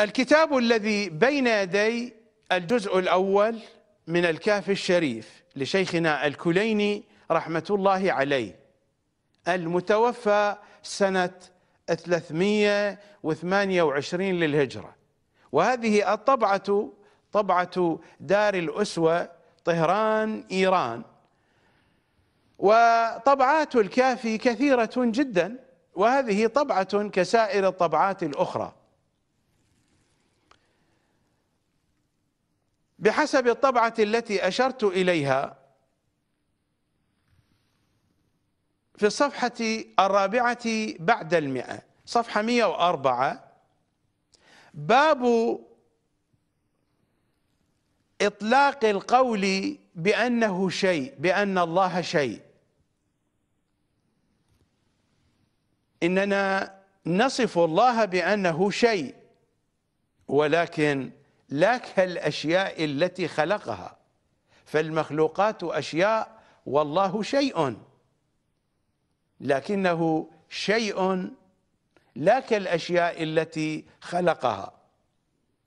الكتاب الذي بين يدي الجزء الأول من الكافي الشريف لشيخنا الكليني رحمة الله عليه المتوفى سنة 328 للهجرة وهذه الطبعة طبعة دار الأسوة طهران إيران وطبعات الكافي كثيرة جدا وهذه طبعة كسائر الطبعات الأخرى بحسب الطبعة التي أشرت إليها في الصفحة الرابعة بعد المئة صفحة 104 باب إطلاق القول بأنه شيء بأن الله شيء إننا نصف الله بأنه شيء ولكن لا كالاشياء التي خلقها فالمخلوقات اشياء والله شيء لكنه شيء لا كالاشياء التي خلقها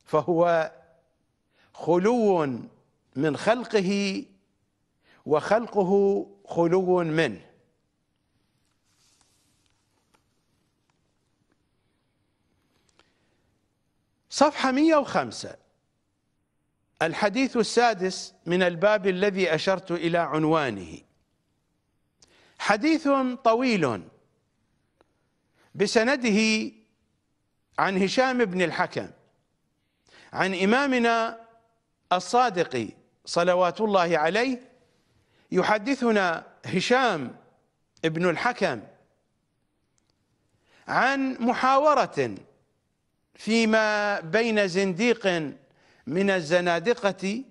فهو خلو من خلقه وخلقه خلو منه صفحة 105 الحديث السادس من الباب الذي أشرت إلى عنوانه حديث طويل بسنده عن هشام بن الحكم عن إمامنا الصادق صلوات الله عليه يحدثنا هشام بن الحكم عن محاورة فيما بين زنديق من الزنادقة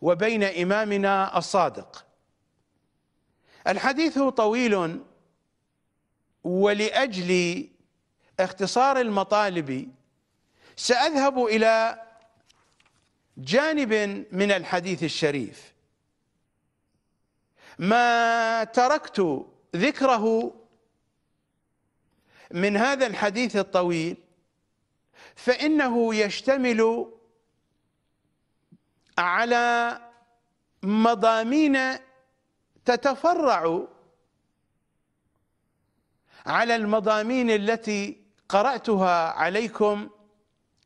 وبين إمامنا الصادق الحديث طويل ولأجل اختصار المطالب سأذهب إلى جانب من الحديث الشريف ما تركت ذكره من هذا الحديث الطويل فإنه يشتمل على مضامين تتفرع على المضامين التي قرأتها عليكم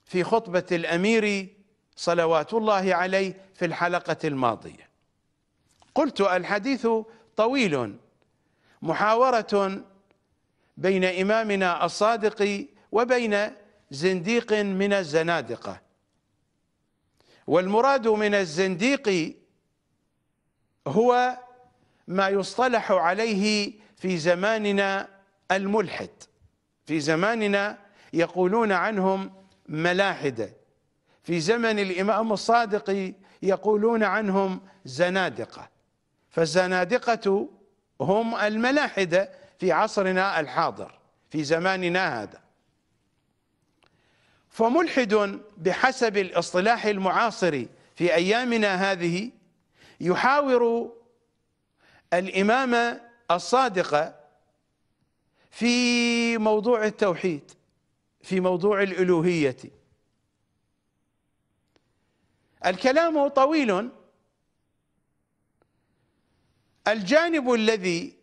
في خطبة الأمير صلوات الله عليه في الحلقة الماضية قلت الحديث طويل محاورة بين إمامنا الصادق وبين زنديق من الزنادقة والمراد من الزنديق هو ما يصطلح عليه في زماننا الملحد في زماننا يقولون عنهم ملاحدة في زمن الإمام الصادق يقولون عنهم زنادقة فالزنادقة هم الملاحدة في عصرنا الحاضر في زماننا هذا فملحد بحسب الاصطلاح المعاصر في أيامنا هذه يحاور الامام الصادق في موضوع التوحيد في موضوع الألوهية الكلام طويل الجانب الذي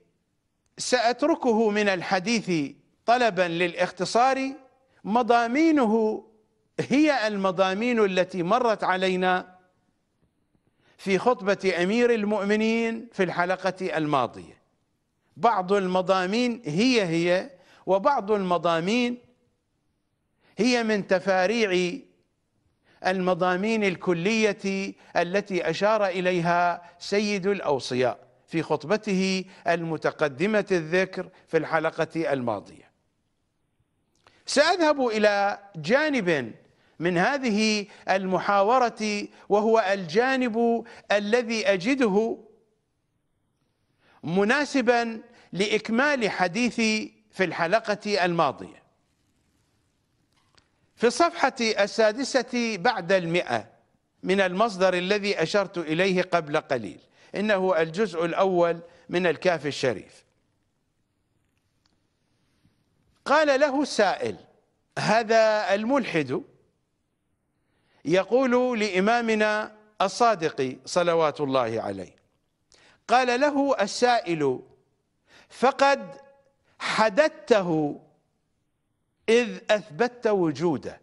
سأتركه من الحديث طلبا للاختصار مضامينه هي المضامين التي مرت علينا في خطبة أمير المؤمنين في الحلقة الماضية بعض المضامين هي هي وبعض المضامين هي من تفاريع المضامين الكلية التي أشار إليها سيد الأوصياء في خطبته المتقدمة الذكر في الحلقة الماضية سأذهب إلى جانب من هذه المحاورة وهو الجانب الذي أجده مناسبا لإكمال حديثي في الحلقة الماضية في الصفحة السادسة بعد المئة من المصدر الذي أشرت إليه قبل قليل إنه الجزء الأول من الكاف الشريف قال له سائل هذا الملحد يقول لإمامنا الصادق صلوات الله عليه قال له السائل فقد حددته إذ اثبت وجوده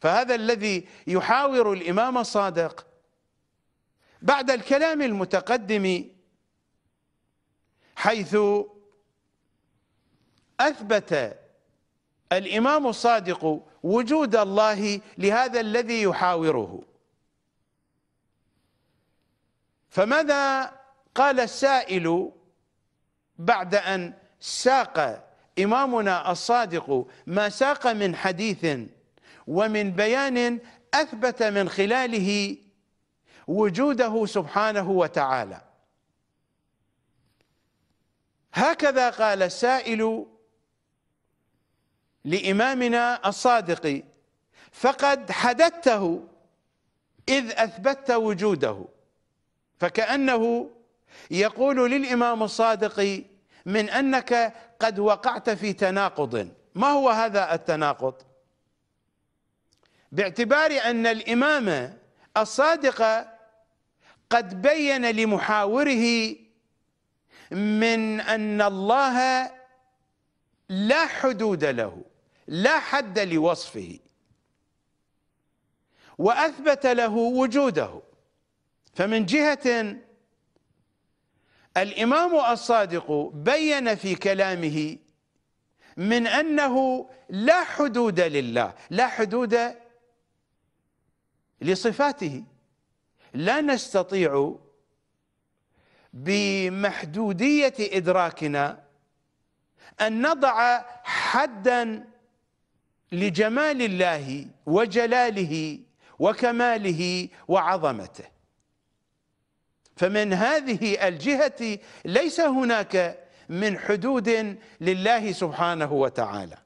فهذا الذي يحاور الإمام الصادق بعد الكلام المتقدم حيث أثبت الإمام الصادق وجود الله لهذا الذي يحاوره فماذا قال السائل بعد أن ساق إمامنا الصادق ما ساق من حديث ومن بيان أثبت من خلاله وجوده سبحانه وتعالى هكذا قال السائل لإمامنا الصادق فقد حددته إذ أثبتت وجوده فكأنه يقول للإمام الصادق من أنك قد وقعت في تناقض ما هو هذا التناقض باعتبار أن الإمام الصادق قد بين لمحاوره من أن الله لا حدود له لا حد لوصفه واثبت له وجوده فمن جهه الامام الصادق بين في كلامه من انه لا حدود لله لا حدود لصفاته لا نستطيع بمحدوديه ادراكنا ان نضع حدا لجمال الله وجلاله وكماله وعظمته فمن هذه الجهة ليس هناك من حدود لله سبحانه وتعالى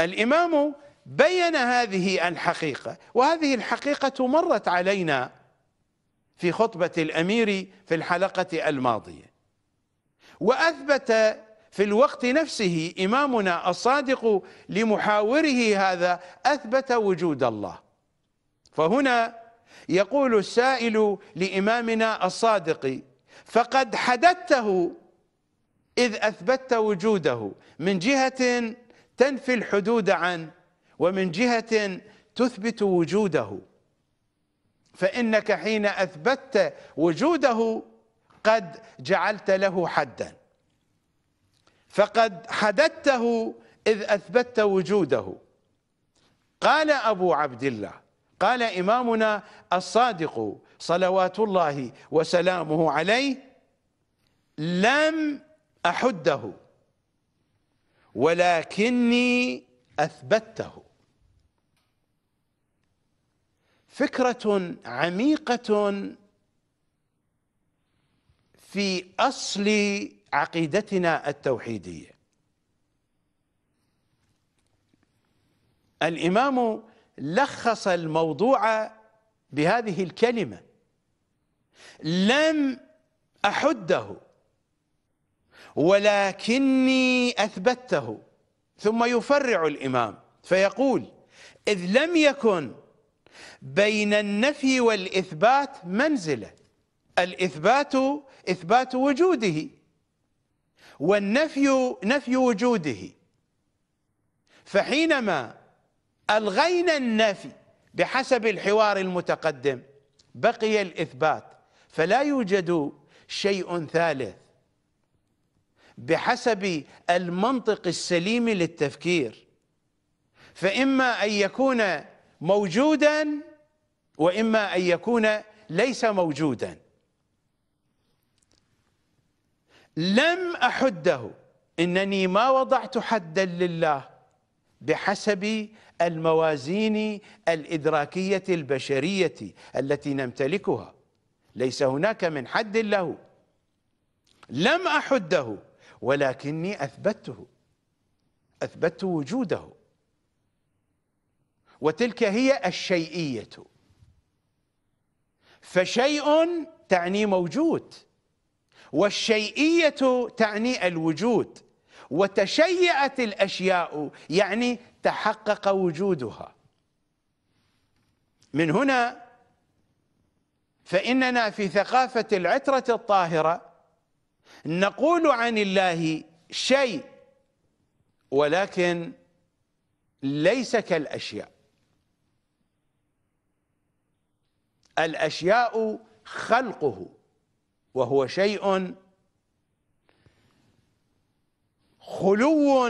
الإمام بين هذه الحقيقة وهذه الحقيقة مرت علينا في خطبة الأمير في الحلقة الماضية وأثبت في الوقت نفسه إمامنا الصادق لمحاوره هذا أثبت وجود الله فهنا يقول السائل لإمامنا الصادق فقد حددته إذ أثبتت وجوده من جهة تنفي الحدود عنه ومن جهة تثبت وجوده فإنك حين أثبتت وجوده قد جعلت له حداً فقد حددته إذ أثبتت وجوده قال أبو عبد الله قال إمامنا الصادق صلوات الله وسلامه عليه لم أحده ولكني أثبته فكرة عميقة في أصل عقيدتنا التوحيديه الامام لخص الموضوع بهذه الكلمه لم احده ولكني اثبته ثم يفرع الامام فيقول اذ لم يكن بين النفي والاثبات منزله الاثبات اثبات وجوده والنفي نفي وجوده فحينما ألغينا النفي بحسب الحوار المتقدم بقي الإثبات فلا يوجد شيء ثالث بحسب المنطق السليم للتفكير فإما أن يكون موجودا وإما أن يكون ليس موجوداً لم أحده إنني ما وضعت حدا لله بحسب الموازين الإدراكية البشرية التي نمتلكها ليس هناك من حد له لم أحده ولكني أثبته أثبت وجوده وتلك هي الشيئية فشيء تعني موجود والشيئية تعني الوجود وتشيعت الأشياء يعني تحقق وجودها من هنا فإننا في ثقافة العترة الطاهرة نقول عن الله شيء ولكن ليس كالأشياء الأشياء خلقه وهو شيء خلو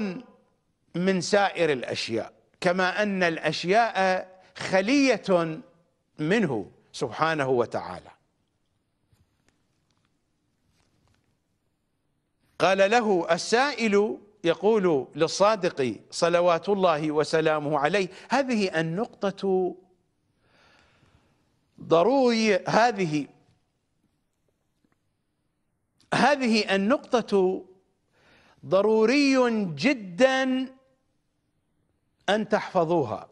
من سائر الاشياء كما ان الاشياء خليه منه سبحانه وتعالى قال له السائل يقول للصادق صلوات الله وسلامه عليه هذه النقطة ضروري هذه هذه النقطة ضروري جدا أن تحفظوها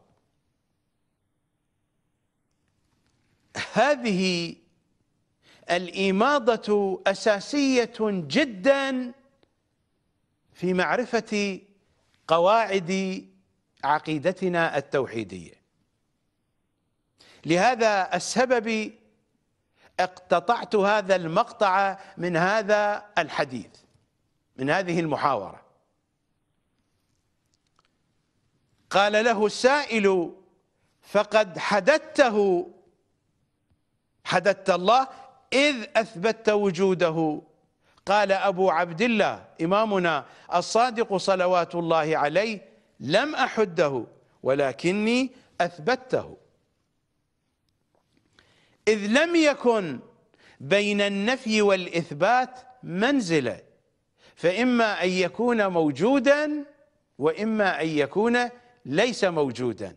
هذه الإماضة أساسية جدا في معرفة قواعد عقيدتنا التوحيدية لهذا السبب اقتطعت هذا المقطع من هذا الحديث من هذه المحاورة قال له السائل فقد حددته حددت الله إذ أثبت وجوده قال أبو عبد الله إمامنا الصادق صلوات الله عليه لم أحده ولكني أثبته إذ لم يكن بين النفي والإثبات منزلة فإما أن يكون موجودا وإما أن يكون ليس موجودا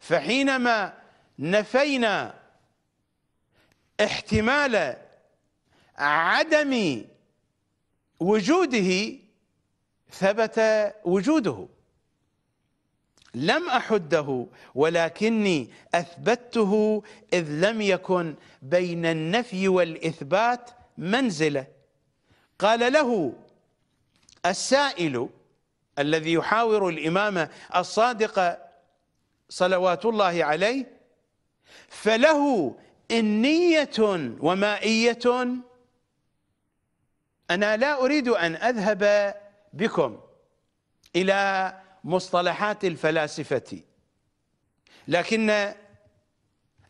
فحينما نفينا احتمال عدم وجوده ثبت وجوده لم احده ولكني اثبته اذ لم يكن بين النفي والاثبات منزله قال له السائل الذي يحاور الامام الصادق صلوات الله عليه فله انيه ومائيه انا لا اريد ان اذهب بكم الى مصطلحات الفلاسفة لكن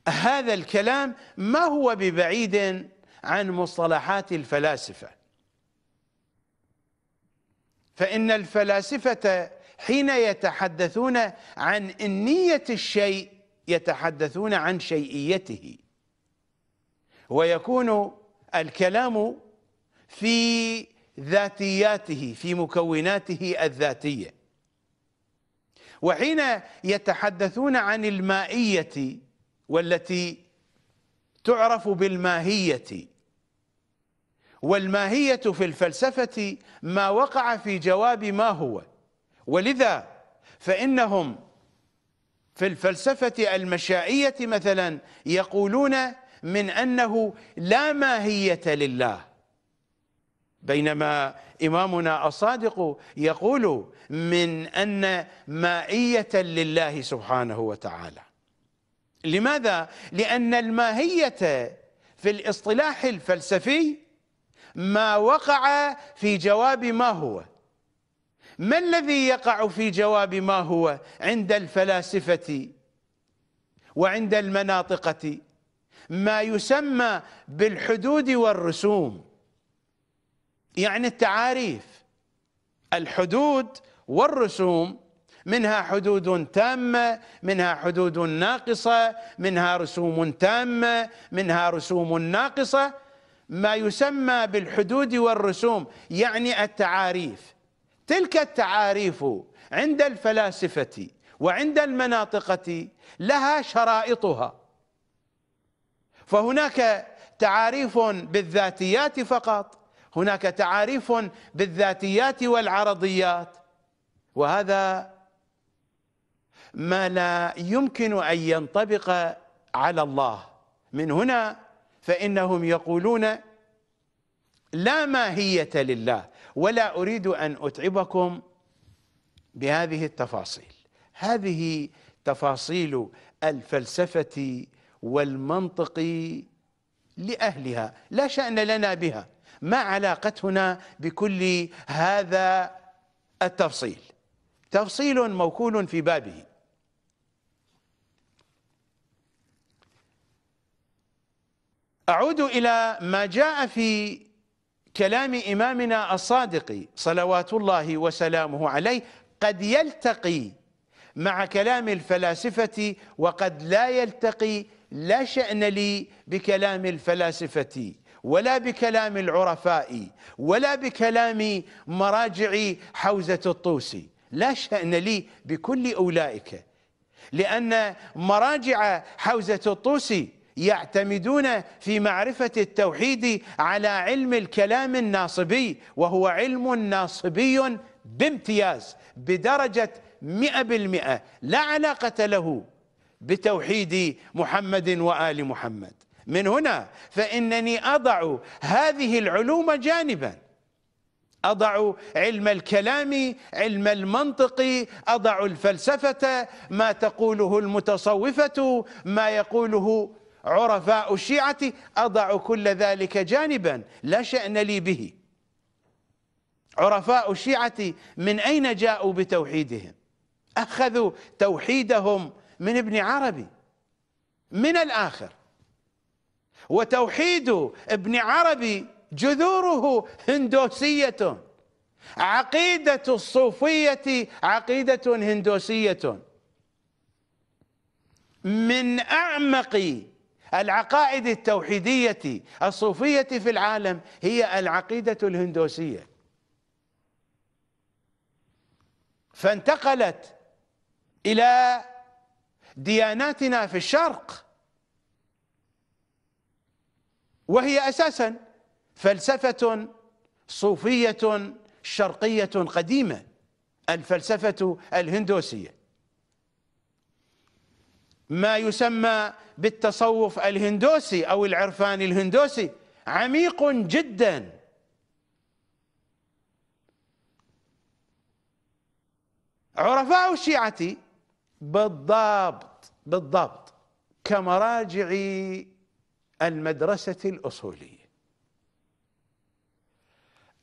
هذا الكلام ما هو ببعيد عن مصطلحات الفلاسفة فإن الفلاسفة حين يتحدثون عن إنية الشيء يتحدثون عن شيئيته ويكون الكلام في ذاتياته في مكوناته الذاتيه وحين يتحدثون عن المائية والتي تعرف بالماهية والماهية في الفلسفة ما وقع في جواب ما هو ولذا فإنهم في الفلسفة المشائية مثلا يقولون من أنه لا ماهية لله بينما إمامنا الصادق يقول من أن مائية لله سبحانه وتعالى لماذا؟ لأن الماهية في الاصطلاح الفلسفي ما وقع في جواب ما هو ما الذي يقع في جواب ما هو عند الفلاسفة وعند المناطقة ما يسمى بالحدود والرسوم يعني التعاريف الحدود والرسوم منها حدود تامة منها حدود ناقصة منها رسوم تامة منها رسوم ناقصة ما يسمى بالحدود والرسوم يعني التعاريف تلك التعاريف عند الفلاسفة وعند المناطقة لها شرائطها فهناك تعاريف بالذاتيات فقط هناك تعاريف بالذاتيات والعرضيات وهذا ما لا يمكن ان ينطبق على الله من هنا فانهم يقولون لا ماهيه لله ولا اريد ان اتعبكم بهذه التفاصيل هذه تفاصيل الفلسفه والمنطق لاهلها لا شان لنا بها ما علاقتنا بكل هذا التفصيل تفصيل موكول في بابه اعود الى ما جاء في كلام امامنا الصادق صلوات الله وسلامه عليه قد يلتقي مع كلام الفلاسفه وقد لا يلتقي لا شان لي بكلام الفلاسفه ولا بكلام العرفاء ولا بكلام مراجع حوزة الطوسي لا شأن لي بكل أولئك لأن مراجع حوزة الطوسي يعتمدون في معرفة التوحيد على علم الكلام الناصبي وهو علم ناصبي بامتياز بدرجة مئة بالمئة لا علاقة له بتوحيد محمد وآل محمد من هنا فإنني أضع هذه العلوم جانباً أضع علم الكلام علم المنطق أضع الفلسفة ما تقوله المتصوفة ما يقوله عرفاء الشيعة أضع كل ذلك جانبا لا شأن لي به عرفاء الشيعة من أين جاءوا بتوحيدهم أخذوا توحيدهم من ابن عربي من الآخر وتوحيد ابن عربي جذوره هندوسية عقيدة الصوفية عقيدة هندوسية من أعمق العقائد التوحيدية الصوفية في العالم هي العقيدة الهندوسية فانتقلت إلى دياناتنا في الشرق وهي أساسا فلسفة صوفية شرقية قديمة الفلسفة الهندوسية ما يسمى بالتصوف الهندوسي أو العرفان الهندوسي عميق جدا عرفاء الشيعة بالضبط بالضبط كمراجع المدرسة الأصولية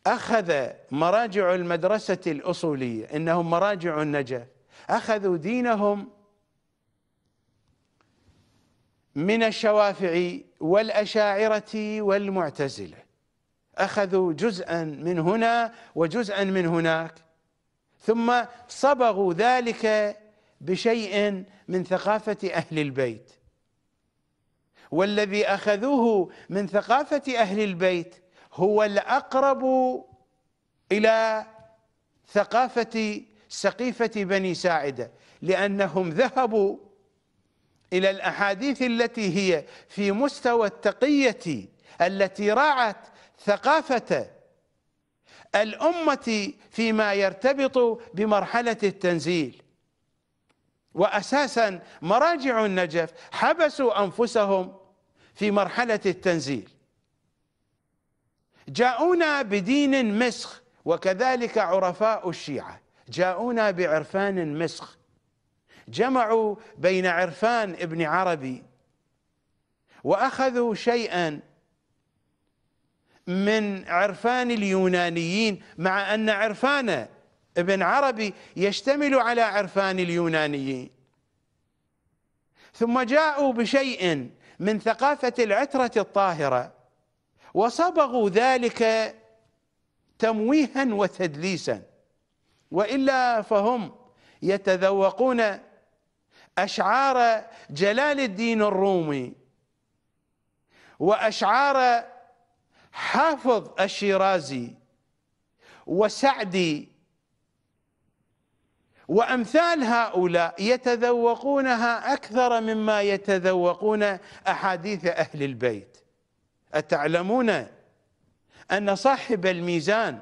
أخذ مراجع المدرسة الأصولية إنهم مراجع النجاة أخذوا دينهم من الشوافع والأشاعرة والمعتزلة أخذوا جزءا من هنا وجزءا من هناك ثم صبغوا ذلك بشيء من ثقافة أهل البيت والذي أخذوه من ثقافة أهل البيت هو الأقرب إلى ثقافة سقيفة بني ساعدة لأنهم ذهبوا إلى الأحاديث التي هي في مستوى التقية التي راعت ثقافة الأمة فيما يرتبط بمرحلة التنزيل واساسا مراجع النجف حبسوا انفسهم في مرحله التنزيل جاءونا بدين مسخ وكذلك عرفاء الشيعه جاءونا بعرفان مسخ جمعوا بين عرفان ابن عربي واخذوا شيئا من عرفان اليونانيين مع ان عرفان ابن عربي يشتمل على عرفان اليونانيين ثم جاءوا بشيء من ثقافة العترة الطاهرة وصبغوا ذلك تمويها وتدليسا وإلا فهم يتذوقون أشعار جلال الدين الرومي وأشعار حافظ الشيرازي وسعدي وأمثال هؤلاء يتذوقونها أكثر مما يتذوقون أحاديث أهل البيت أتعلمون أن صاحب الميزان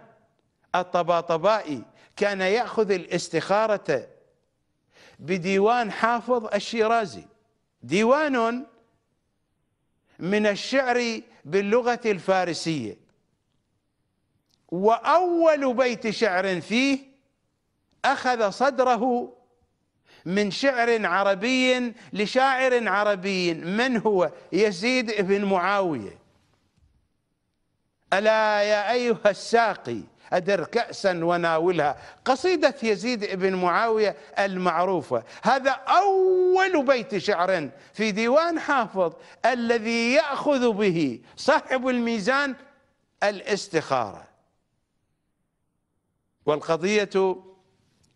الطباطبائي كان يأخذ الاستخارة بديوان حافظ الشيرازي ديوان من الشعر باللغة الفارسية وأول بيت شعر فيه أخذ صدره من شعر عربي لشاعر عربي من هو يزيد بن معاوية ألا يا أيها الساقي أدر كأسا وناولها قصيدة يزيد بن معاوية المعروفة هذا أول بيت شعر في ديوان حافظ الذي يأخذ به صاحب الميزان الاستخارة والقضية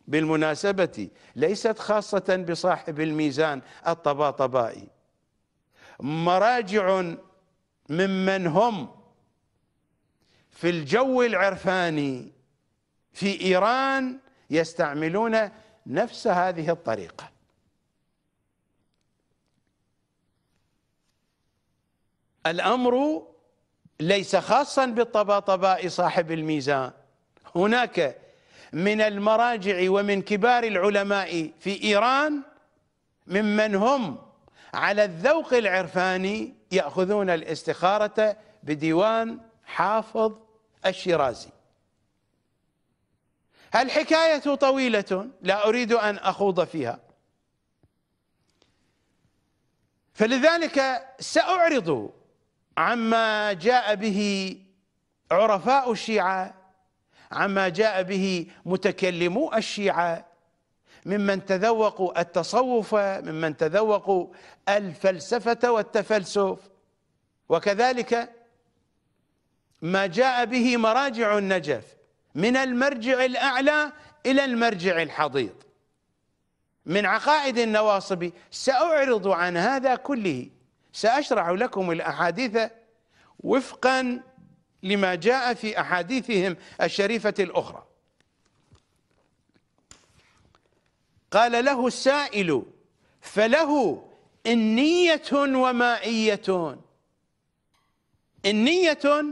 بالمناسبة ليست خاصة بصاحب الميزان الطباطبائي مراجع ممن هم في الجو العرفاني في إيران يستعملون نفس هذه الطريقة الأمر ليس خاصا بالطباطباء صاحب الميزان هناك من المراجع ومن كبار العلماء في إيران ممن هم على الذوق العرفاني يأخذون الاستخارة بديوان حافظ الشيرازي الحكاية طويلة لا أريد أن أخوض فيها فلذلك سأعرض عما جاء به عرفاء الشيعة عما جاء به متكلمو الشيعة ممن تذوقوا التصوف ممن تذوقوا الفلسفة والتفلسف وكذلك ما جاء به مراجع النجف من المرجع الأعلى إلى المرجع الحضيض من عقائد النواصب سأعرض عن هذا كله سأشرح لكم الأحاديث وفقا لما جاء في احاديثهم الشريفه الاخرى قال له السائل فله إنية ومائية إنية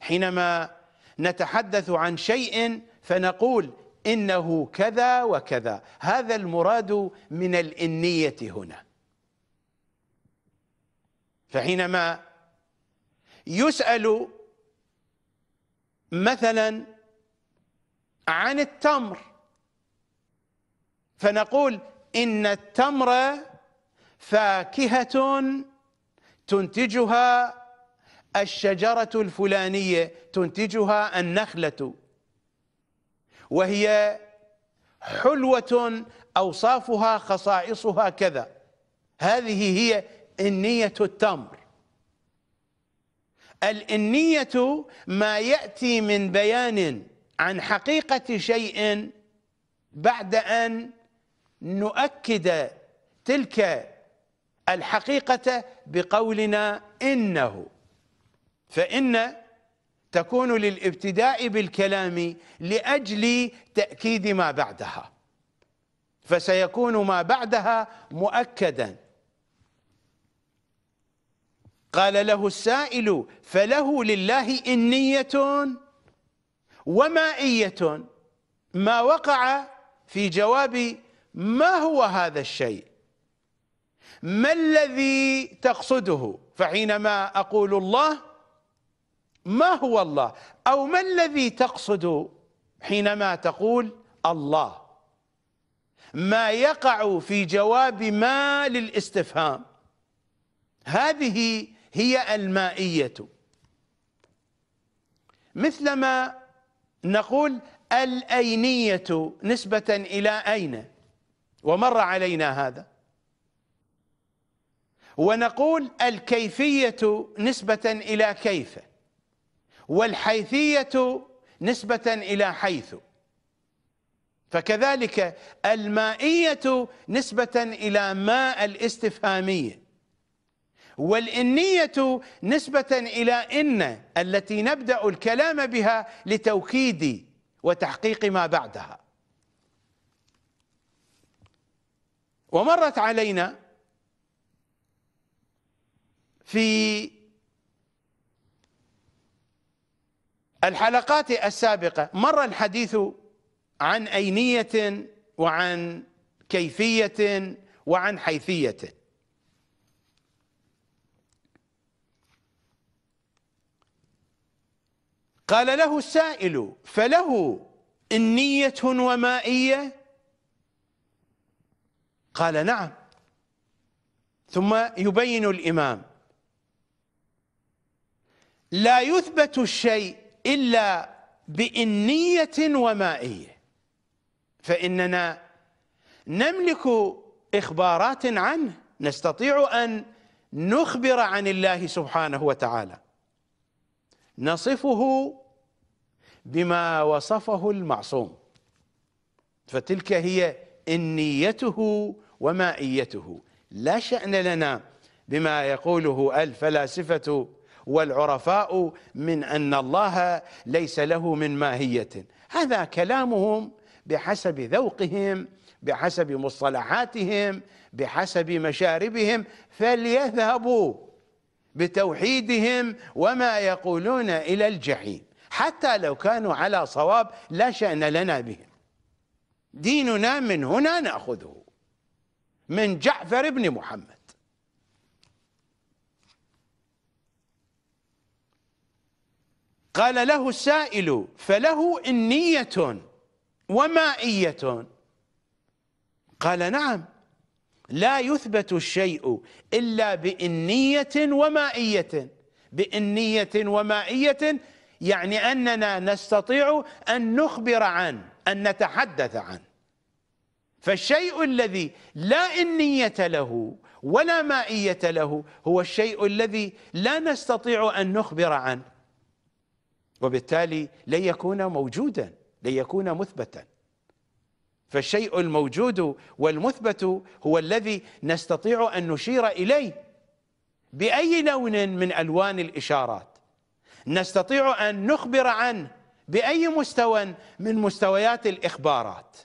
حينما نتحدث عن شيء فنقول إنه كذا وكذا هذا المراد من الإنية هنا فحينما يسأل مثلا عن التمر فنقول إن التمر فاكهة تنتجها الشجرة الفلانية تنتجها النخلة وهي حلوة أوصافها خصائصها كذا هذه هي النية التمر الإنية ما يأتي من بيان عن حقيقة شيء بعد أن نؤكد تلك الحقيقة بقولنا إنه فإن تكون للابتداء بالكلام لأجل تأكيد ما بعدها فسيكون ما بعدها مؤكدا قال له السائل فله لله إنية ومائية ما وقع في جواب ما هو هذا الشيء ما الذي تقصده فحينما أقول الله ما هو الله أو ما الذي تقصد حينما تقول الله ما يقع في جواب ما للاستفهام هذه هي المائية مثلما نقول الأينية نسبة إلى أين ومر علينا هذا ونقول الكيفية نسبة إلى كيف والحيثية نسبة إلى حيث فكذلك المائية نسبة إلى ما الاستفهامية والإنية نسبة إلى إن التي نبدأ الكلام بها لتوكيد وتحقيق ما بعدها ومرت علينا في الحلقات السابقة مر الحديث عن أينية وعن كيفية وعن حيثية قال له السائل فله إنية ومائية قال نعم ثم يبين الإمام لا يثبت الشيء إلا بإنية ومائية فإننا نملك إخبارات عنه نستطيع أن نخبر عن الله سبحانه وتعالى نصفه بما وصفه المعصوم فتلك هي إنيته ومائيته لا شأن لنا بما يقوله الفلاسفة والعرفاء من أن الله ليس له من ماهية هذا كلامهم بحسب ذوقهم بحسب مصطلحاتهم بحسب مشاربهم فليذهبوا بتوحيدهم وما يقولون إلى الجحيم حتى لو كانوا على صواب لا شأن لنا بهم ديننا من هنا نأخذه من جعفر بن محمد قال له السائل فله إنية ومائية قال نعم لا يثبت الشيء إلا بإنية ومائية بإنية ومائية يعني أننا نستطيع أن نخبر عن أن نتحدث عن فالشيء الذي لا إنية له ولا مائية له هو الشيء الذي لا نستطيع أن نخبر عنه وبالتالي لن يكون موجودا لن يكون مثبتا فالشيء الموجود والمثبت هو الذي نستطيع أن نشير إليه بأي لون من ألوان الإشارات نستطيع أن نخبر عنه بأي مستوى من مستويات الإخبارات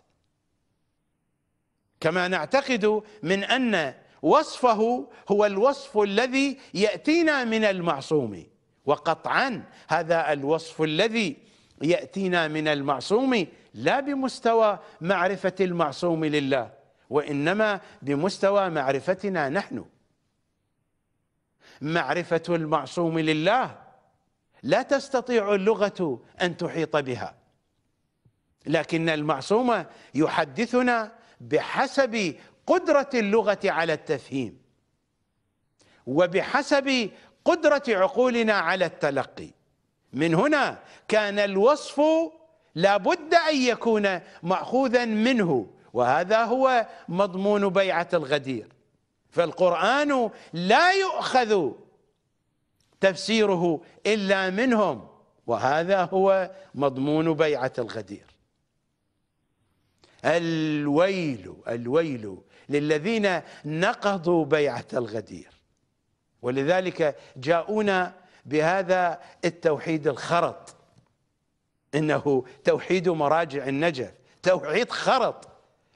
كما نعتقد من أن وصفه هو الوصف الذي يأتينا من المعصوم وقطعا هذا الوصف الذي يأتينا من المعصوم لا بمستوى معرفة المعصوم لله وإنما بمستوى معرفتنا نحن معرفة المعصوم لله لا تستطيع اللغة أن تحيط بها لكن المعصوم يحدثنا بحسب قدرة اللغة على التفهيم وبحسب قدرة عقولنا على التلقي من هنا كان الوصف لابد أن يكون مأخوذا منه وهذا هو مضمون بيعة الغدير فالقرآن لا يؤخذ تفسيره إلا منهم وهذا هو مضمون بيعة الغدير الويل الويل للذين نقضوا بيعة الغدير ولذلك جاءونا بهذا التوحيد الخرط إنه توحيد مراجع النجف توحيد خرط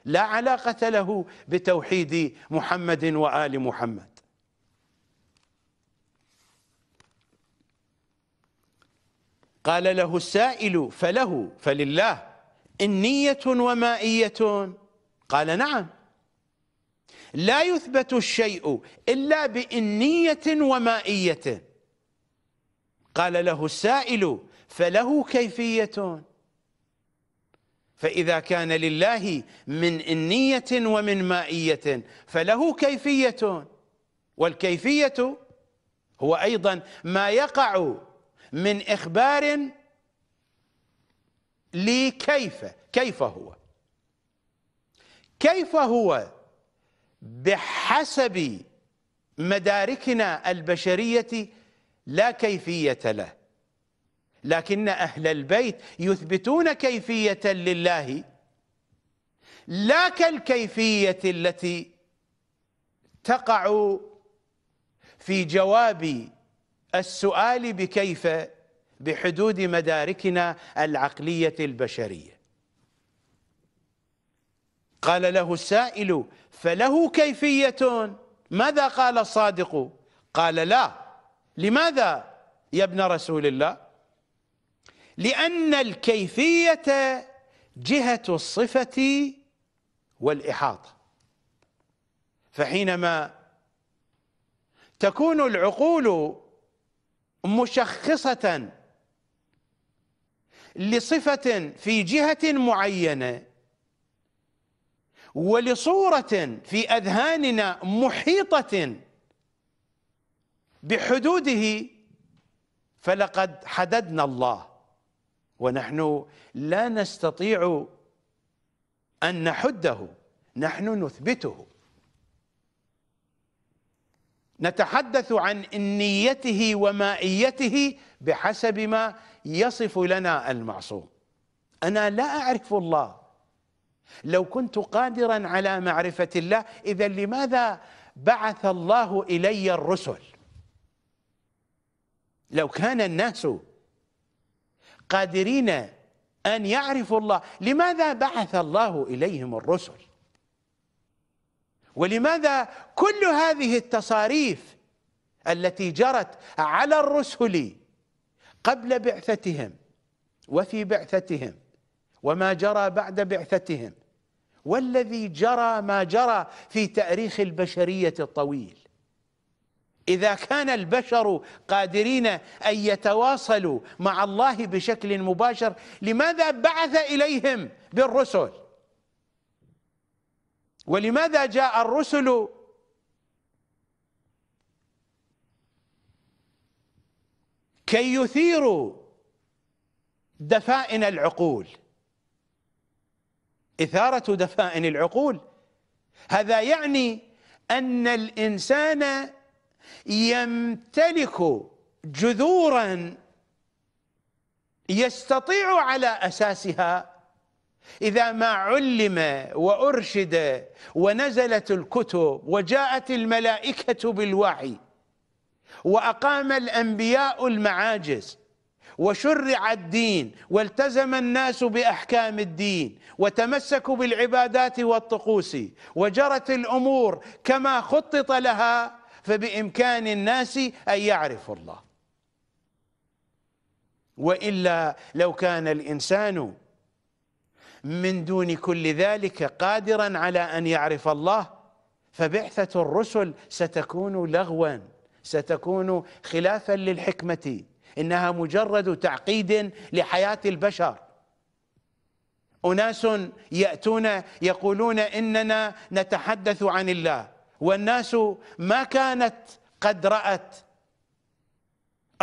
لا علاقة له بتوحيد محمد وآل محمد قال له السائل فله فلله إنية ومائية قال نعم لا يثبت الشيء إلا بإنية ومائية قال له السائل فله كيفية فإذا كان لله من إنية ومن مائية فله كيفية والكيفية هو أيضا ما يقع من إخبار لكيف كيف هو كيف هو بحسب مداركنا البشرية لا كيفية له لكن أهل البيت يثبتون كيفية لله لا كالكيفية التي تقع في جواب السؤال بكيف بحدود مداركنا العقلية البشرية قال له السائل فله كيفية ماذا قال الصادق قال لا لماذا يا ابن رسول الله لأن الكيفية جهة الصفة والإحاطة فحينما تكون العقول مشخصة لصفة في جهة معينة ولصورة في أذهاننا محيطة بحدوده فلقد حددنا الله ونحن لا نستطيع أن نحده نحن نثبته نتحدث عن إنيته ومائيته بحسب ما يصف لنا المعصوم أنا لا أعرف الله لو كنت قادرا على معرفة الله إذا لماذا بعث الله إلي الرسل لو كان الناس قادرين أن يعرفوا الله لماذا بعث الله إليهم الرسل ولماذا كل هذه التصاريف التي جرت على الرسل قبل بعثتهم وفي بعثتهم وما جرى بعد بعثتهم والذي جرى ما جرى في تاريخ البشريه الطويل إذا كان البشر قادرين أن يتواصلوا مع الله بشكل مباشر لماذا بعث إليهم بالرسل ولماذا جاء الرسل كي يثيروا دفائن العقول إثارة دفائن العقول هذا يعني أن الإنسان يمتلك جذورا يستطيع على اساسها اذا ما علم وارشد ونزلت الكتب وجاءت الملائكه بالوعي واقام الانبياء المعاجز وشرع الدين والتزم الناس باحكام الدين وتمسكوا بالعبادات والطقوس وجرت الامور كما خطط لها فبإمكان الناس أن يعرفوا الله وإلا لو كان الإنسان من دون كل ذلك قادرا على أن يعرف الله فبعثة الرسل ستكون لغوا ستكون خلافا للحكمة إنها مجرد تعقيد لحياة البشر أناس يأتون يقولون إننا نتحدث عن الله والناس ما كانت قد رأت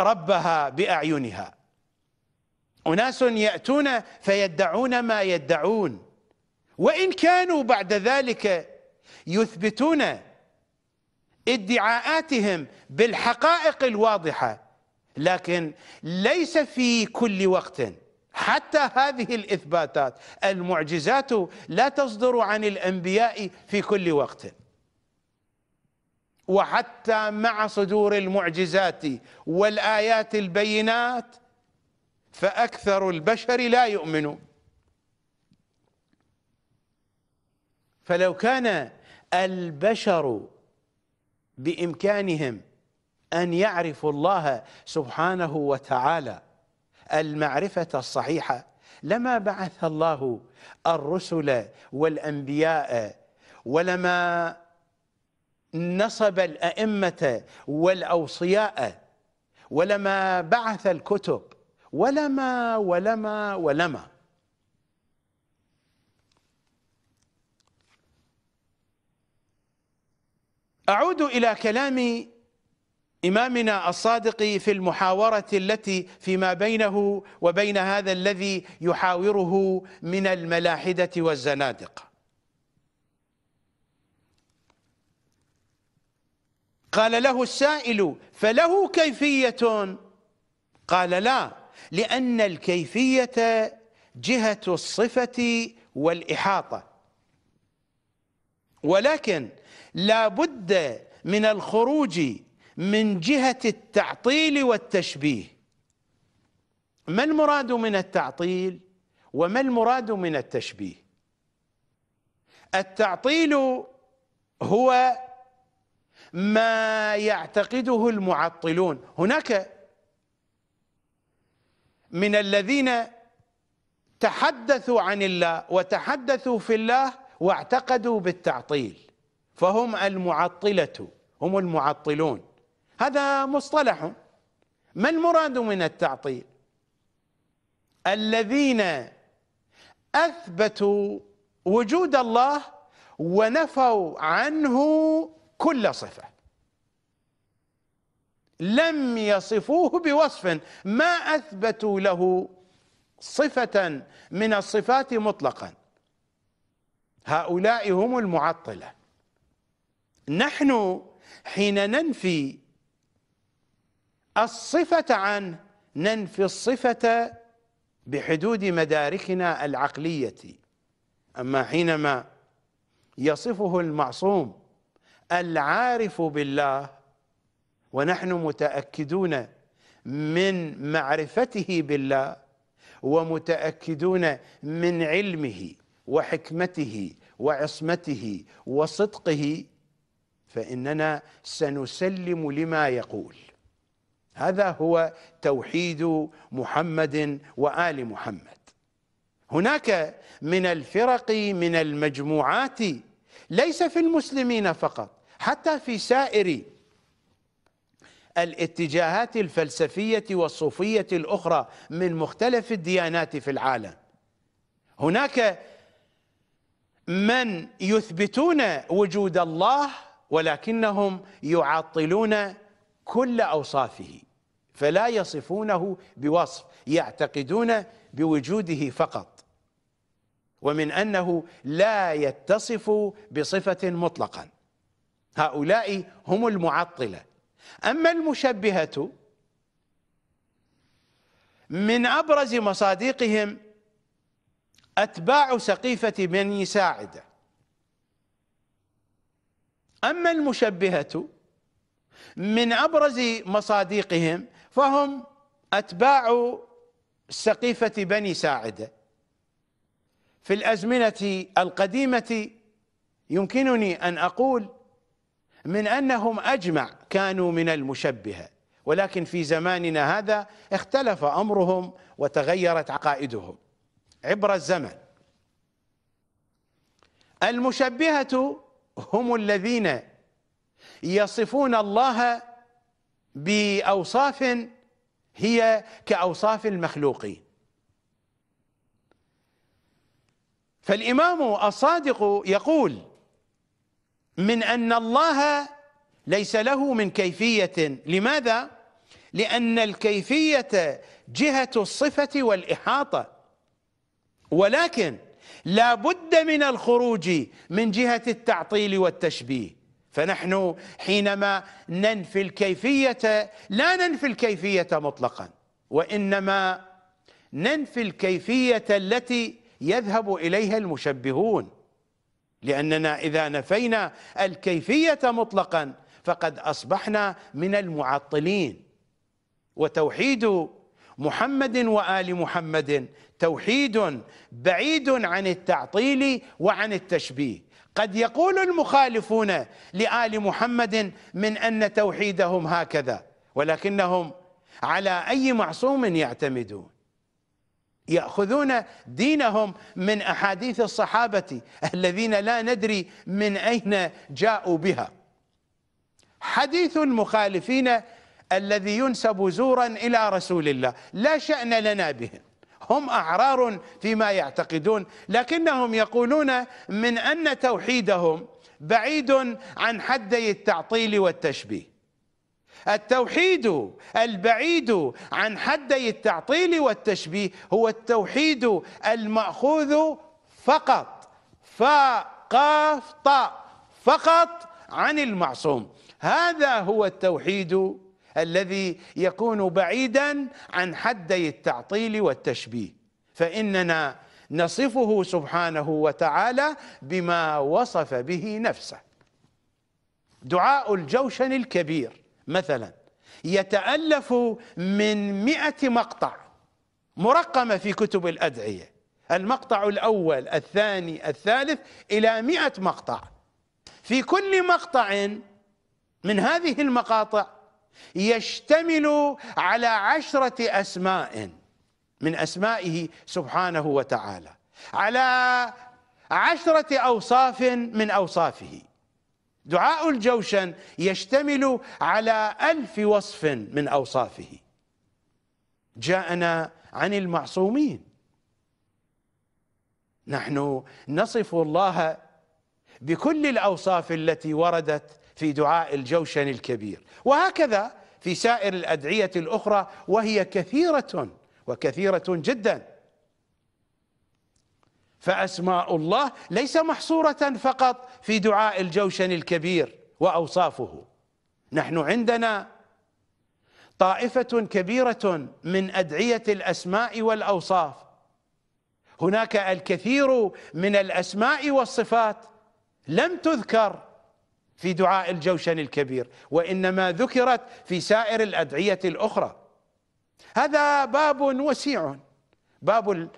ربها بأعينها أناس يأتون فيدعون ما يدعون وإن كانوا بعد ذلك يثبتون ادعاءاتهم بالحقائق الواضحة لكن ليس في كل وقت حتى هذه الإثباتات المعجزات لا تصدر عن الأنبياء في كل وقت وحتى مع صدور المعجزات والايات البينات فاكثر البشر لا يؤمنون فلو كان البشر بامكانهم ان يعرفوا الله سبحانه وتعالى المعرفه الصحيحه لما بعث الله الرسل والانبياء ولما نصب الأئمة والأوصياء ولما بعث الكتب ولما ولما ولما أعود إلى كلام إمامنا الصادق في المحاورة التي فيما بينه وبين هذا الذي يحاوره من الملاحدة والزنادقة قال له السائل فله كيفية قال لا لأن الكيفية جهة الصفة والإحاطة ولكن لا بد من الخروج من جهة التعطيل والتشبيه ما المراد من التعطيل وما المراد من التشبيه التعطيل هو ما يعتقده المعطلون هناك من الذين تحدثوا عن الله وتحدثوا في الله واعتقدوا بالتعطيل فهم المعطلة هم المعطلون هذا مصطلح ما المراد من التعطيل الذين اثبتوا وجود الله ونفوا عنه كل صفة لم يصفوه بوصف ما أثبتوا له صفة من الصفات مطلقا هؤلاء هم المعطلة نحن حين ننفي الصفة عنه ننفي الصفة بحدود مداركنا العقلية أما حينما يصفه المعصوم العارف بالله ونحن متاكدون من معرفته بالله ومتاكدون من علمه وحكمته وعصمته وصدقه فاننا سنسلم لما يقول هذا هو توحيد محمد وال محمد هناك من الفرق من المجموعات ليس في المسلمين فقط حتى في سائر الاتجاهات الفلسفية والصوفية الأخرى من مختلف الديانات في العالم هناك من يثبتون وجود الله ولكنهم يعطلون كل أوصافه فلا يصفونه بوصف يعتقدون بوجوده فقط ومن أنه لا يتصف بصفة مطلقاً هؤلاء هم المعطله اما المشبهه من ابرز مصادقهم اتباع سقيفه بني ساعده اما المشبهه من ابرز مصادقهم فهم اتباع سقيفه بني ساعده في الازمنه القديمه يمكنني ان اقول من أنهم أجمع كانوا من المشبهة ولكن في زماننا هذا اختلف أمرهم وتغيرت عقائدهم عبر الزمن المشبهة هم الذين يصفون الله بأوصاف هي كأوصاف المخلوقين فالإمام الصادق يقول من أن الله ليس له من كيفية لماذا؟ لأن الكيفية جهة الصفة والإحاطة ولكن لا بد من الخروج من جهة التعطيل والتشبيه فنحن حينما ننفي الكيفية لا ننفي الكيفية مطلقا وإنما ننفي الكيفية التي يذهب إليها المشبهون لأننا إذا نفينا الكيفية مطلقا فقد أصبحنا من المعطلين وتوحيد محمد وآل محمد توحيد بعيد عن التعطيل وعن التشبيه قد يقول المخالفون لآل محمد من أن توحيدهم هكذا ولكنهم على أي معصوم يعتمدون ياخذون دينهم من احاديث الصحابه الذين لا ندري من اين جاءوا بها حديث المخالفين الذي ينسب زورا الى رسول الله لا شان لنا بهم هم اعرار فيما يعتقدون لكنهم يقولون من ان توحيدهم بعيد عن حدي التعطيل والتشبيه التوحيد البعيد عن حدي التعطيل والتشبيه هو التوحيد المأخوذ فقط فقاف طاء فقط عن المعصوم هذا هو التوحيد الذي يكون بعيدا عن حدي التعطيل والتشبيه فإننا نصفه سبحانه وتعالى بما وصف به نفسه دعاء الجوشن الكبير مثلا يتألف من مئة مقطع مرقمة في كتب الأدعية المقطع الأول الثاني الثالث إلى مئة مقطع في كل مقطع من هذه المقاطع يشتمل على عشرة أسماء من أسمائه سبحانه وتعالى على عشرة أوصاف من أوصافه دعاء الجوشن يشتمل على ألف وصف من أوصافه جاءنا عن المعصومين نحن نصف الله بكل الأوصاف التي وردت في دعاء الجوشن الكبير وهكذا في سائر الأدعية الأخرى وهي كثيرة وكثيرة جداً فاسماء الله ليس محصوره فقط في دعاء الجوشن الكبير واوصافه نحن عندنا طائفه كبيره من ادعيه الاسماء والاوصاف هناك الكثير من الاسماء والصفات لم تذكر في دعاء الجوشن الكبير وانما ذكرت في سائر الادعيه الاخرى هذا باب وسيع باب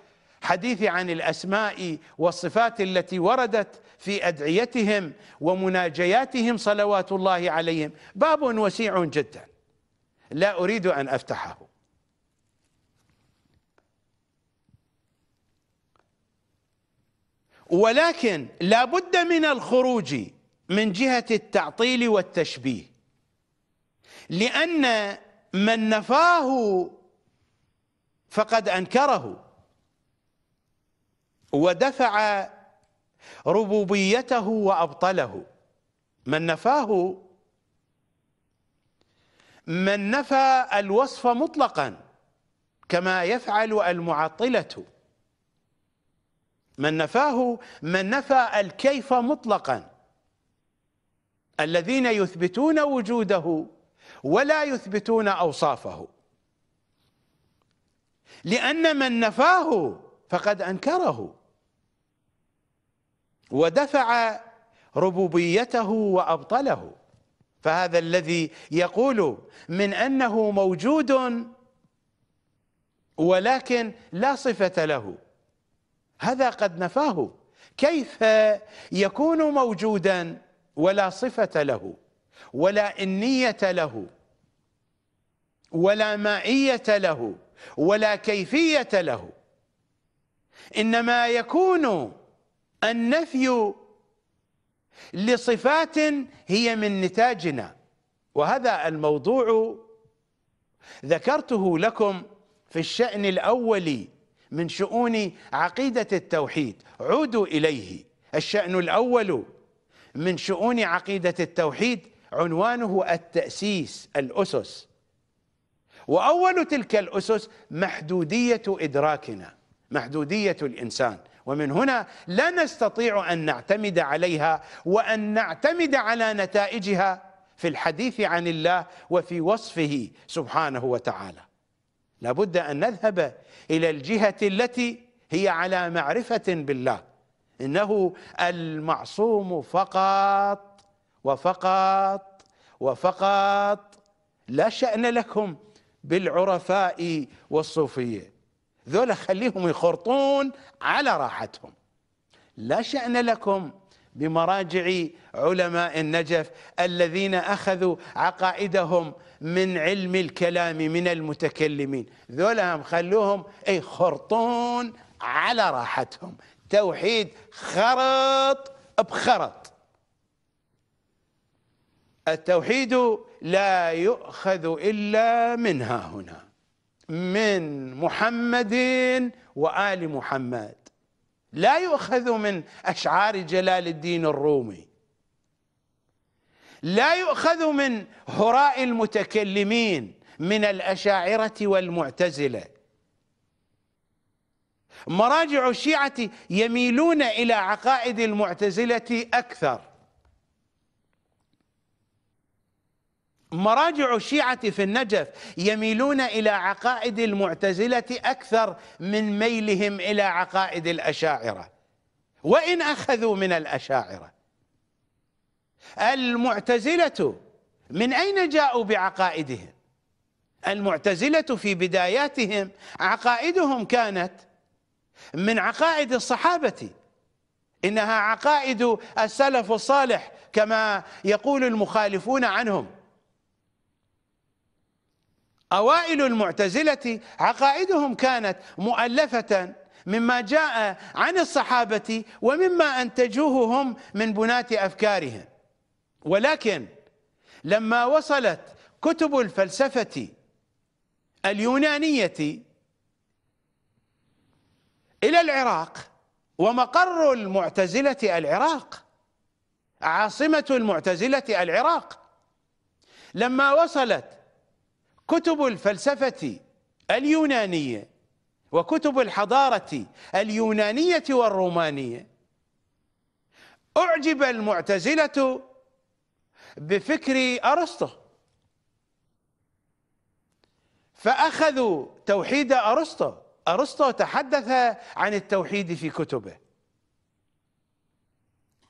حديث عن الاسماء والصفات التي وردت في ادعيتهم ومناجياتهم صلوات الله عليهم باب وسيع جدا لا اريد ان افتحه ولكن لا بد من الخروج من جهه التعطيل والتشبيه لان من نفاه فقد انكره ودفع ربوبيته وأبطله من نفاه من نفى الوصف مطلقا كما يفعل المعطلة من نفاه من نفى الكيف مطلقا الذين يثبتون وجوده ولا يثبتون أوصافه لأن من نفاه فقد أنكره ودفع ربوبيته وأبطله فهذا الذي يقول من أنه موجود ولكن لا صفة له هذا قد نفاه كيف يكون موجودا ولا صفة له ولا إنية له ولا مائية له ولا كيفية له إنما يكون النفي لصفات هي من نتاجنا وهذا الموضوع ذكرته لكم في الشأن الأول من شؤون عقيدة التوحيد عودوا إليه الشأن الأول من شؤون عقيدة التوحيد عنوانه التأسيس الأسس وأول تلك الأسس محدودية إدراكنا محدودية الإنسان ومن هنا لا نستطيع ان نعتمد عليها وان نعتمد على نتائجها في الحديث عن الله وفي وصفه سبحانه وتعالى لابد ان نذهب الى الجهه التي هي على معرفه بالله انه المعصوم فقط وفقط وفقط لا شان لكم بالعرفاء والصوفيه ذولا خليهم يخرطون على راحتهم لا شأن لكم بمراجع علماء النجف الذين أخذوا عقائدهم من علم الكلام من المتكلمين ذولا هم خلوهم يخرطون على راحتهم توحيد خرط بخرط التوحيد لا يؤخذ إلا منها هنا من محمد وآل محمد لا يؤخذ من أشعار جلال الدين الرومي لا يؤخذ من هراء المتكلمين من الأشاعرة والمعتزلة مراجع الشيعة يميلون إلى عقائد المعتزلة أكثر مراجع الشيعة في النجف يميلون إلى عقائد المعتزلة أكثر من ميلهم إلى عقائد الأشاعرة وإن أخذوا من الأشاعرة المعتزلة من أين جاءوا بعقائدهم المعتزلة في بداياتهم عقائدهم كانت من عقائد الصحابة إنها عقائد السلف الصالح كما يقول المخالفون عنهم أوائل المعتزلة عقائدهم كانت مؤلفة مما جاء عن الصحابة ومما أنتجوه هم من بناة أفكارهم ولكن لما وصلت كتب الفلسفة اليونانية إلى العراق ومقر المعتزلة العراق عاصمة المعتزلة العراق لما وصلت كتب الفلسفة اليونانية وكتب الحضارة اليونانية والرومانية أعجب المعتزلة بفكر أرسطو فأخذوا توحيد أرسطو أرسطو تحدث عن التوحيد في كتبه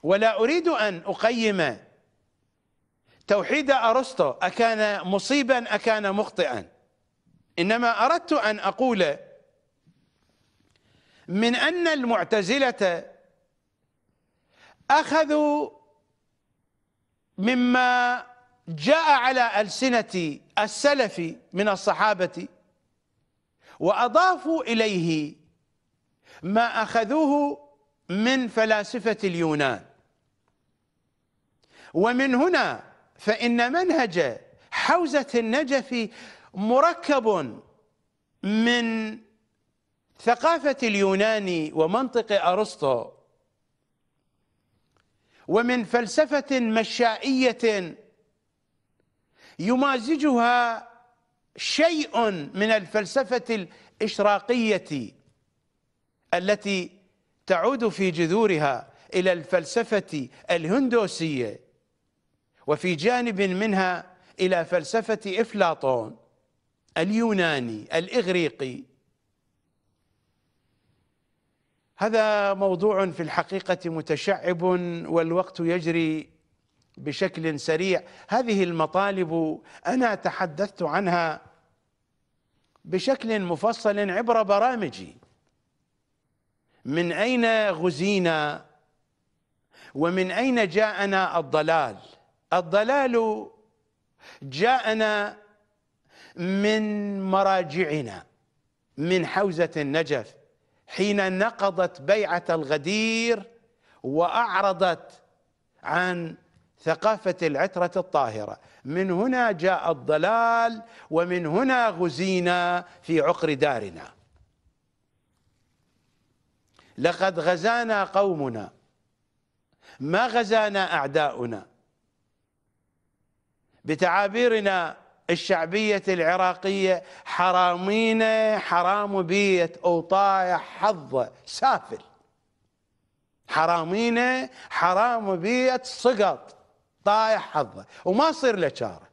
ولا أريد أن أقيم توحيد ارسطو اكان مصيبا اكان مخطئا انما اردت ان اقول من ان المعتزله اخذوا مما جاء على السنه السلف من الصحابه واضافوا اليه ما اخذوه من فلاسفه اليونان ومن هنا فإن منهج حوزة النجف مركب من ثقافة اليونان ومنطق أرسطو ومن فلسفة مشائية يمازجها شيء من الفلسفة الإشراقية التي تعود في جذورها إلى الفلسفة الهندوسية وفي جانب منها إلى فلسفة إفلاطون اليوناني الإغريقي هذا موضوع في الحقيقة متشعب والوقت يجري بشكل سريع هذه المطالب أنا تحدثت عنها بشكل مفصل عبر برامجي من أين غزينا ومن أين جاءنا الضلال الضلال جاءنا من مراجعنا من حوزة النجف حين نقضت بيعة الغدير وأعرضت عن ثقافة العترة الطاهرة من هنا جاء الضلال ومن هنا غزينا في عقر دارنا لقد غزانا قومنا ما غزانا أعداؤنا بتعابيرنا الشعبية العراقية حرامينا حرام بيت أوطاية حظة سافل حرامينا حرام بيت سقط طايح حظه وما صير له شاره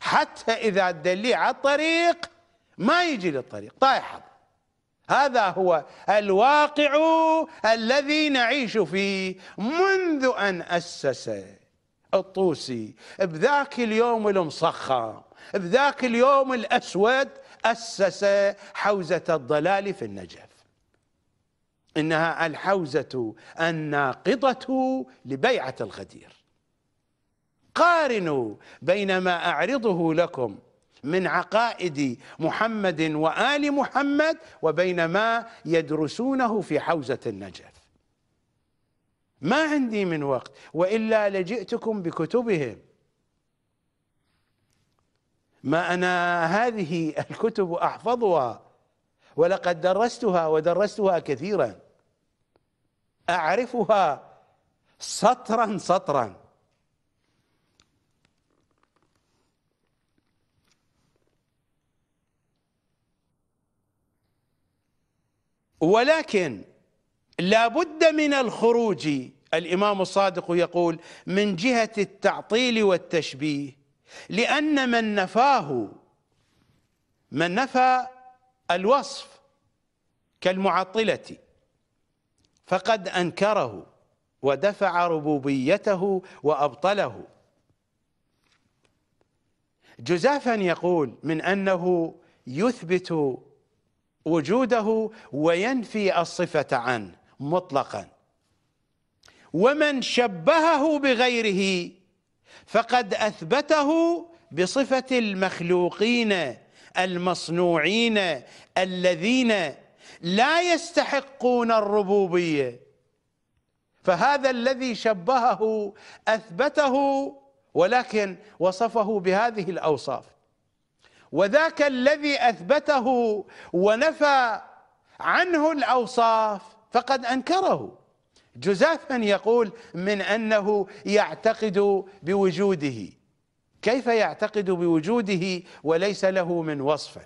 حتى إذا دليه على الطريق ما يجي للطريق طايح حظه هذا هو الواقع الذي نعيش فيه منذ أن أسس الطوسي بذاك اليوم المصخم بذاك اليوم الأسود أسس حوزة الضلال في النجف إنها الحوزة الناقضة لبيعة الغدير قارنوا بين ما أعرضه لكم من عقائد محمد وآل محمد وبين ما يدرسونه في حوزة النجف ما عندي من وقت والا لجئتكم بكتبهم ما انا هذه الكتب احفظها ولقد درستها ودرستها كثيرا اعرفها سطرا سطرا ولكن لا بد من الخروج الإمام الصادق يقول من جهة التعطيل والتشبيه لأن من نفاه من نفى الوصف كالمعطلة فقد أنكره ودفع ربوبيته وأبطله جزافا يقول من أنه يثبت وجوده وينفي الصفة عنه مطلقا ومن شبهه بغيره فقد اثبته بصفه المخلوقين المصنوعين الذين لا يستحقون الربوبيه فهذا الذي شبهه اثبته ولكن وصفه بهذه الاوصاف وذاك الذي اثبته ونفى عنه الاوصاف فقد أنكره جزافا يقول من أنه يعتقد بوجوده كيف يعتقد بوجوده وليس له من وصف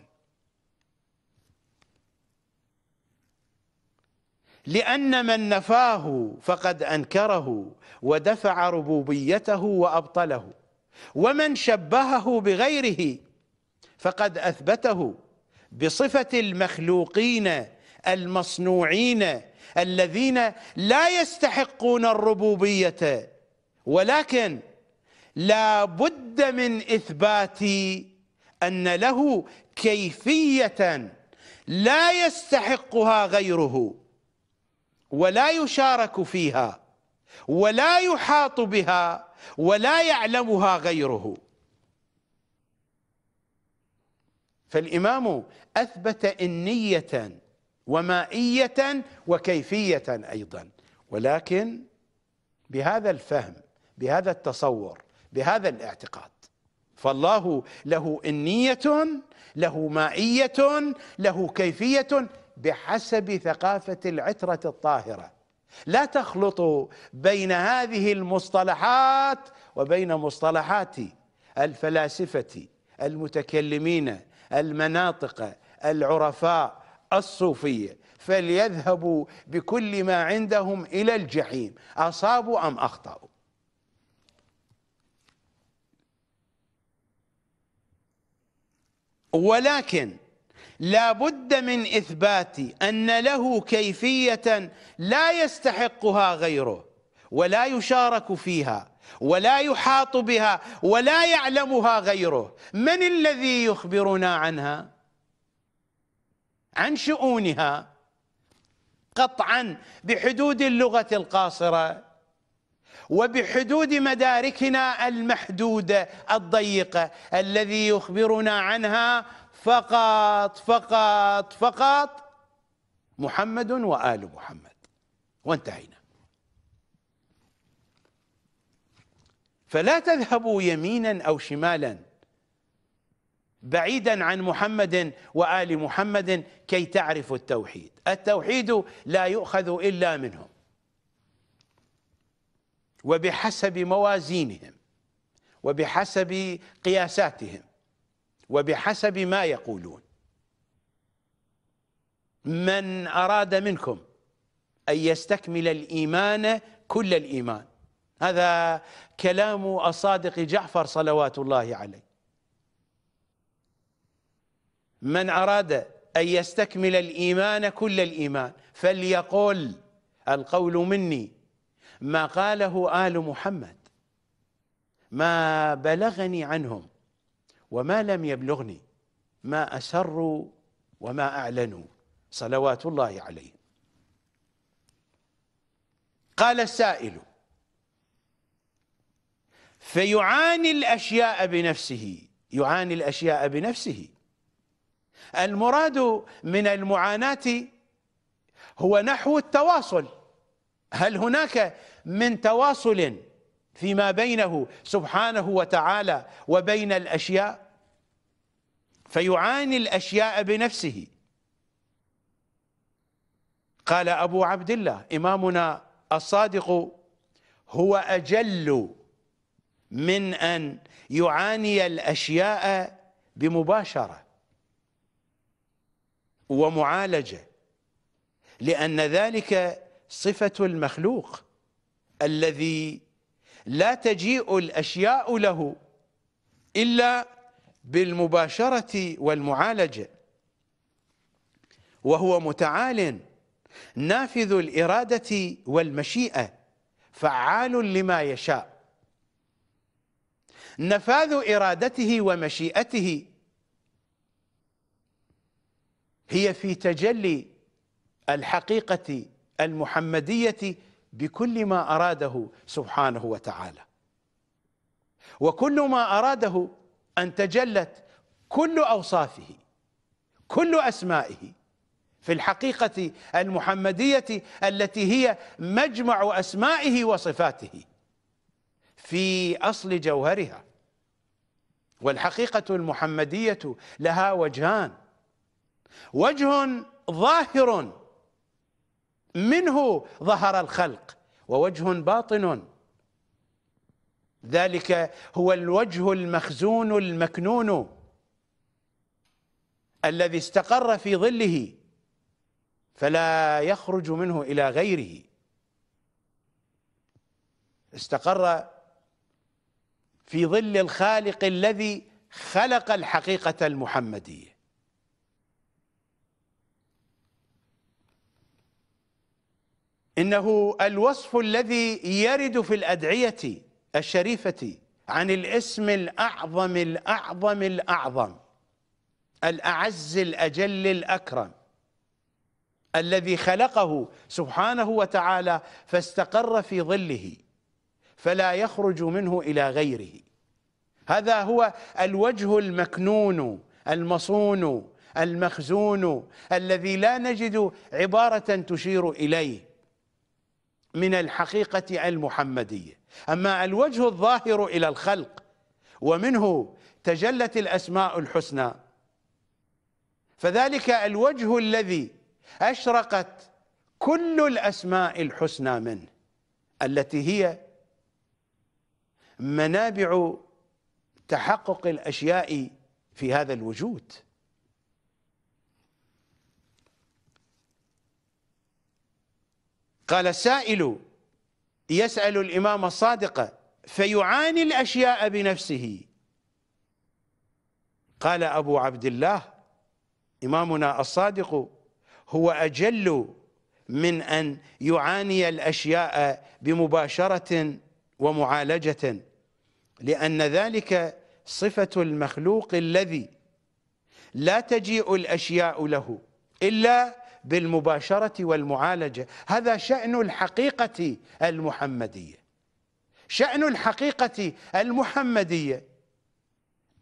لأن من نفاه فقد أنكره ودفع ربوبيته وأبطله ومن شبهه بغيره فقد أثبته بصفة المخلوقين المصنوعين الذين لا يستحقون الربوبيه ولكن لا بد من اثبات ان له كيفيه لا يستحقها غيره ولا يشارك فيها ولا يحاط بها ولا يعلمها غيره فالامام اثبت انيه ومائية وكيفية أيضا ولكن بهذا الفهم بهذا التصور بهذا الاعتقاد فالله له إنية له مائية له كيفية بحسب ثقافة العترة الطاهرة لا تخلطوا بين هذه المصطلحات وبين مصطلحات الفلاسفة المتكلمين المناطق العرفاء الصوفية فليذهبوا بكل ما عندهم إلى الجحيم أصابوا أم أخطأوا ولكن لا بد من إثبات أن له كيفية لا يستحقها غيره ولا يشارك فيها ولا يحاط بها ولا يعلمها غيره من الذي يخبرنا عنها؟ عن شؤونها قطعا بحدود اللغه القاصره وبحدود مداركنا المحدوده الضيقه الذي يخبرنا عنها فقط فقط فقط محمد وال محمد وانتهينا فلا تذهبوا يمينا او شمالا بعيدا عن محمد وآل محمد كي تعرفوا التوحيد التوحيد لا يؤخذ إلا منهم وبحسب موازينهم وبحسب قياساتهم وبحسب ما يقولون من أراد منكم أن يستكمل الإيمان كل الإيمان هذا كلام الصادق جعفر صلوات الله عليه من أراد أن يستكمل الإيمان كل الإيمان فليقول القول مني ما قاله آل محمد ما بلغني عنهم وما لم يبلغني ما أسروا وما أعلنوا صلوات الله عليه قال السائل فيعاني الأشياء بنفسه يعاني الأشياء بنفسه المراد من المعاناة هو نحو التواصل هل هناك من تواصل فيما بينه سبحانه وتعالى وبين الأشياء فيعاني الأشياء بنفسه قال أبو عبد الله إمامنا الصادق هو أجل من أن يعاني الأشياء بمباشرة ومعالجه لان ذلك صفه المخلوق الذي لا تجيء الاشياء له الا بالمباشره والمعالجه وهو متعال نافذ الاراده والمشيئه فعال لما يشاء نفاذ ارادته ومشيئته هي في تجلي الحقيقة المحمدية بكل ما أراده سبحانه وتعالى وكل ما أراده أن تجلت كل أوصافه كل أسمائه في الحقيقة المحمدية التي هي مجمع أسمائه وصفاته في أصل جوهرها والحقيقة المحمدية لها وجهان وجه ظاهر منه ظهر الخلق ووجه باطن ذلك هو الوجه المخزون المكنون الذي استقر في ظله فلا يخرج منه الى غيره استقر في ظل الخالق الذي خلق الحقيقه المحمديه إنه الوصف الذي يرد في الأدعية الشريفة عن الاسم الأعظم الأعظم الأعظم الأعز الأجل الأكرم الذي خلقه سبحانه وتعالى فاستقر في ظله فلا يخرج منه إلى غيره هذا هو الوجه المكنون المصون المخزون الذي لا نجد عبارة تشير إليه من الحقيقة المحمدية أما الوجه الظاهر إلى الخلق ومنه تجلت الأسماء الحسنى فذلك الوجه الذي أشرقت كل الأسماء الحسنى منه التي هي منابع تحقق الأشياء في هذا الوجود قال سائل يسأل الإمام الصادق فيعاني الأشياء بنفسه قال أبو عبد الله إمامنا الصادق هو أجل من أن يعاني الأشياء بمباشرة ومعالجة لأن ذلك صفة المخلوق الذي لا تجيء الأشياء له إلا بالمباشره والمعالجه هذا شان الحقيقه المحمديه شان الحقيقه المحمديه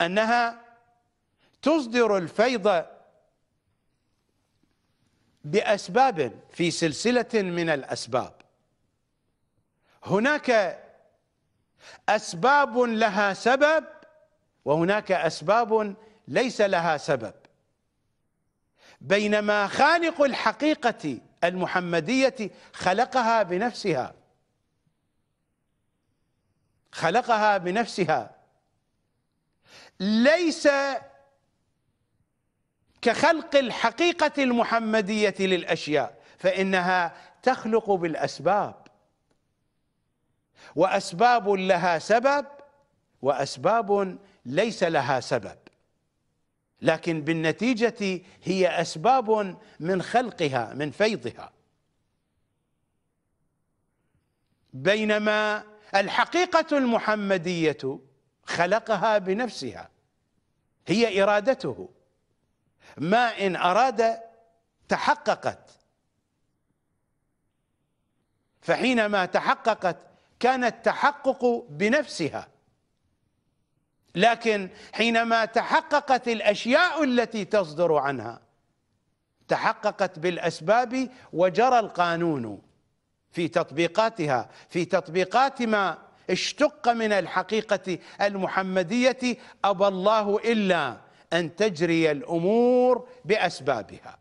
انها تصدر الفيض باسباب في سلسله من الاسباب هناك اسباب لها سبب وهناك اسباب ليس لها سبب بينما خالق الحقيقة المحمدية خلقها بنفسها خلقها بنفسها ليس كخلق الحقيقة المحمدية للأشياء فإنها تخلق بالأسباب وأسباب لها سبب وأسباب ليس لها سبب لكن بالنتيجة هي أسباب من خلقها من فيضها بينما الحقيقة المحمدية خلقها بنفسها هي إرادته ما إن أراد تحققت فحينما تحققت كان التحقق بنفسها لكن حينما تحققت الاشياء التي تصدر عنها تحققت بالاسباب وجرى القانون في تطبيقاتها في تطبيقات ما اشتق من الحقيقه المحمديه ابى الله الا ان تجري الامور باسبابها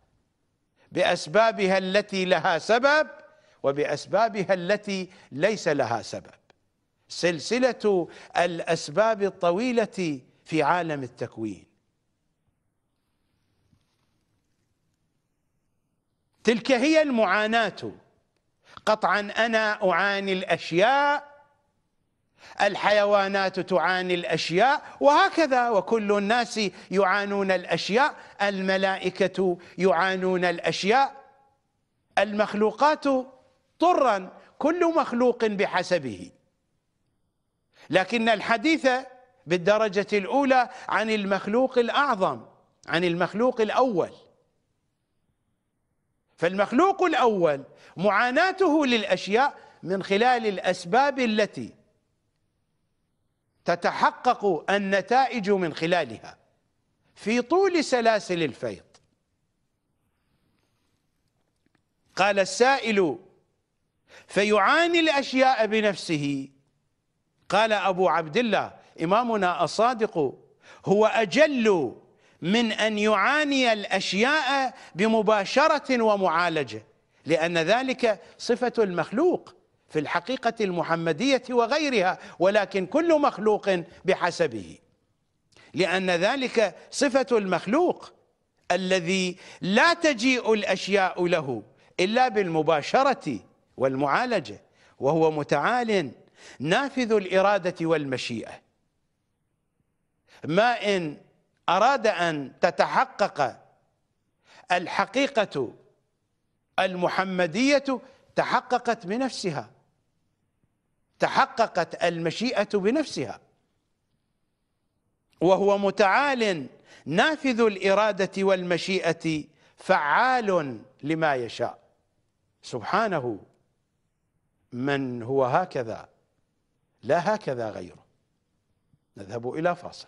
باسبابها التي لها سبب وباسبابها التي ليس لها سبب سلسله الاسباب الطويله في عالم التكوين تلك هي المعاناه قطعا انا اعاني الاشياء الحيوانات تعاني الاشياء وهكذا وكل الناس يعانون الاشياء الملائكه يعانون الاشياء المخلوقات طرا كل مخلوق بحسبه لكن الحديث بالدرجة الأولى عن المخلوق الأعظم عن المخلوق الأول فالمخلوق الأول معاناته للأشياء من خلال الأسباب التي تتحقق النتائج من خلالها في طول سلاسل الفيض قال السائل فيعاني الأشياء بنفسه قال أبو عبد الله إمامنا الصادق هو أجل من أن يعاني الأشياء بمباشرة ومعالجة لأن ذلك صفة المخلوق في الحقيقة المحمدية وغيرها ولكن كل مخلوق بحسبه لأن ذلك صفة المخلوق الذي لا تجيء الأشياء له إلا بالمباشرة والمعالجة وهو متعال نافذ الإرادة والمشيئة ما إن أراد أن تتحقق الحقيقة المحمدية تحققت بنفسها تحققت المشيئة بنفسها وهو متعال نافذ الإرادة والمشيئة فعال لما يشاء سبحانه من هو هكذا لا هكذا غيره نذهب إلى فاصل